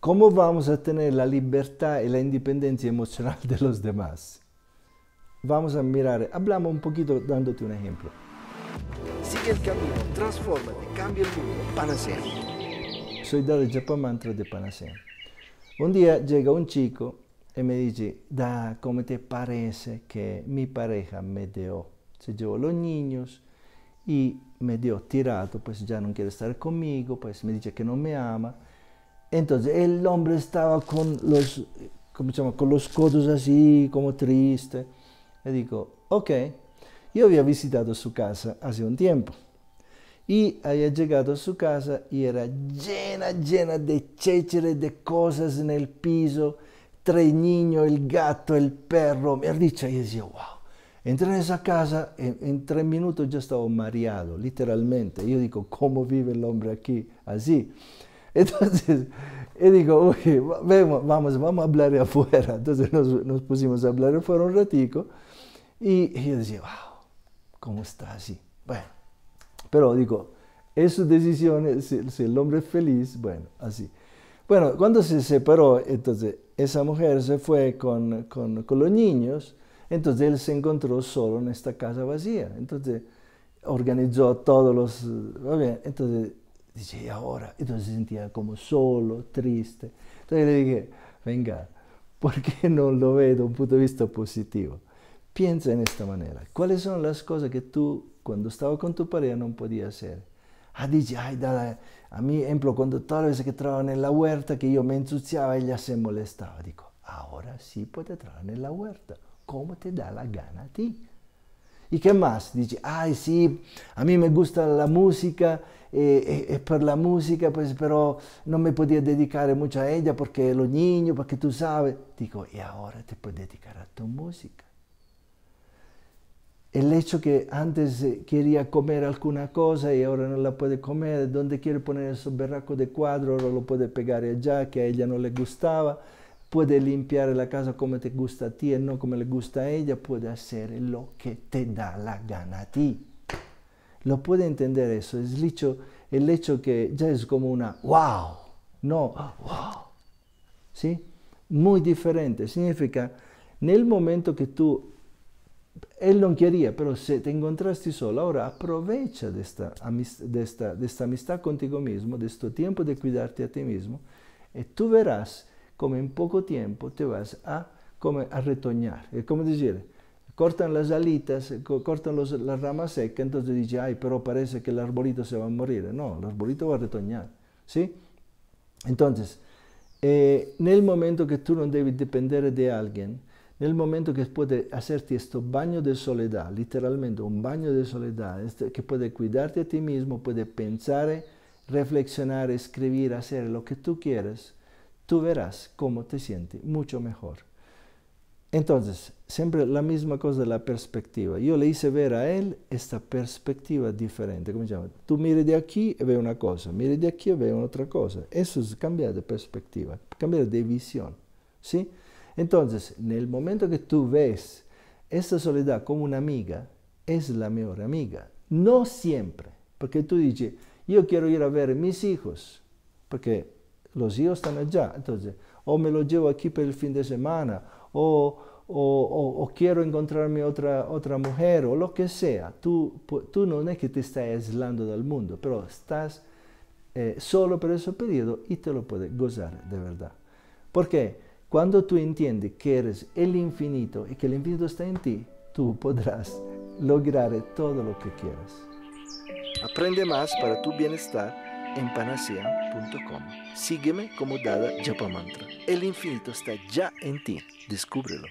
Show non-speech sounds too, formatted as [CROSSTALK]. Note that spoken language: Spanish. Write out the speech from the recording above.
¿Cómo vamos a tener la libertad y la independencia emocional de los demás? Vamos a mirar, hablamos un poquito dándote un ejemplo. Sigue el camino, transfórmate, cambia el mundo, Panacea. Soy Dale Japan Mantra de Panacea. Un día llega un chico y me dice, da, ¿cómo te parece que mi pareja me dio? Se llevó los niños y me dio tirado, pues ya no quiere estar conmigo, pues me dice que no me ama entonces el hombre estaba con los, Con los codos así, como triste. Le digo, ok, yo había visitado su casa hace un tiempo. Y había llegado a su casa y era llena, llena de cecere de cosas en el piso. Tres niños, el gato, el perro, me dicho. Y decía, wow. Entré en esa casa, en, en, tres minutos ya estaba mareado, literalmente. Yo digo, ¿cómo vive el hombre aquí así? Entonces, [LAUGHS] él dijo, oye, vamos, vamos, vamos a hablar afuera. Entonces nos, pusimos a hablar afuera un ratico y, yo decía, wow, ¿cómo está así? Bueno, pero digo, es su decisión, si, el hombre es feliz, bueno, así. Bueno, cuando se separó, entonces esa mujer se fue con, con, con los niños, entonces él se encontró solo en esta casa vacía. Entonces organizó todos los... entonces Dice, y ahora, entonces se sentía como solo, triste. Entonces le dije, venga, perché non lo vedo da un punto di vista positivo? Piensa in questa maniera quali sono le cose che tu quando estaba con tu pareja, non potevi fare Ah, dice, ay, dale. a me ejemplo, cuando todas las veces que trabajaba nella huerta, que yo me e ella si molestava dico ah, ora si puedes trabajar en la huerta, come ti dà la gana a ti. ¿Y qué más? Dice, ay, sí, a mí me gusta la música e, e, e per la musica, pues, però non mi potevo dedicare molto a ella perché lo niño, perché tu sai. Dico, e ora ti puoi dedicare a tua música. El hecho che antes queria comer alguna cosa y ahora no la puede comer, dove quiere poner esos berraco di cuadro, ora lo puede pegar già che a ella non le gustava puede limpiar la casa como te gusta a ti y no como le gusta a ella, puede hacer lo que te da la gana a ti. Lo puede entender eso, es el hecho, el hecho que ya es como una wow, no, wow, ¿sí? Muy diferente, significa, en el momento que tú, él no quería, pero si te encontraste solo, ahora aprovecha de esta, de de esta amistad contigo mismo, de este tiempo de cuidarte a ti mismo, y tú verás como en poco tiempo te vas a, retoñar. Es como decir, cortan las alitas, eh, cortan los, las ramas secas, entonces dices, ay, pero parece que el arbolito se va a morir. No, el arbolito va a retoñar. ¿sí? Entonces, eh, en el momento que tú no debes depender de alguien, en el momento que puede hacerte este baño de soledad, literalmente un baño de soledad, este, que puede cuidarte a ti mismo, puede pensar, reflexionar, escribir, hacer lo que tú quieras, tú verás cómo te sientes mucho mejor. Entonces, siempre la misma cosa la perspectiva. Yo le hice ver a él esta perspectiva diferente. Como llama? Tú mires de aquí y ve una cosa, mires de aquí y ve otra cosa. Eso es cambiar de perspectiva, cambiar de visión. ¿sí? Entonces, en el momento que tú ves esta soledad como una amiga, es la mejor amiga. No siempre, porque tú dices, yo quiero ir a ver a mis hijos, porque los hijos están allá. Entonces, o me lo llevo aquí para el fin de semana, o, quiero encontrarme otra, otra mujer, o lo que sea. Tú, no es que te estés aislando del mundo, pero estás eh, solo por ese periodo y te lo puedes gozar de verdad. Porque Cuando tú entiendes que eres el infinito y que el infinito está en ti, tú podrás lograr todo lo que quieras. Aprende más para tu bienestar en panacea.com. Sígueme como Dada Japa El infinito está ya en ti. Descúbrelo.